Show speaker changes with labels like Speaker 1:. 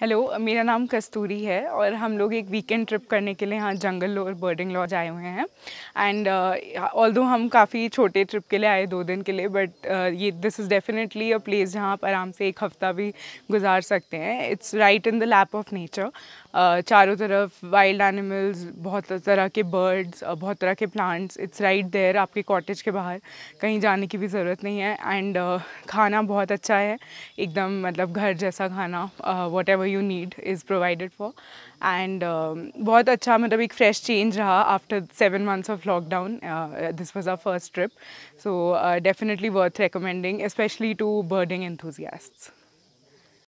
Speaker 1: hello मेरा नाम कस्तूरी है और हम लोग एक वीकेंड ट्रिप करने के लिए यहाँ जंगल और बर्डिंग लॉज आए हुए हैं एंड ऑल दो हम काफ़ी छोटे ट्रिप के लिए आए दो दिन के लिए बट uh, ये this is definitely a place जहाँ आप आराम से एक हफ़्ता भी गुजार सकते हैं it's right in the lap of nature चारों तरफ वाइल्ड एनिमल्स बहुत तरह के बर्ड्स बहुत तरह के प्लांट्स इट्स राइट देयर आपके कॉटेज के बाहर कहीं जाने की भी ज़रूरत नहीं है एंड खाना बहुत अच्छा है एकदम मतलब घर जैसा खाना whatever you need is provided for and बहुत अच्छा मतलब एक फ्रेश चेंज रहा after seven months of lockdown this was our first trip so definitely worth recommending specially to birding enthusiasts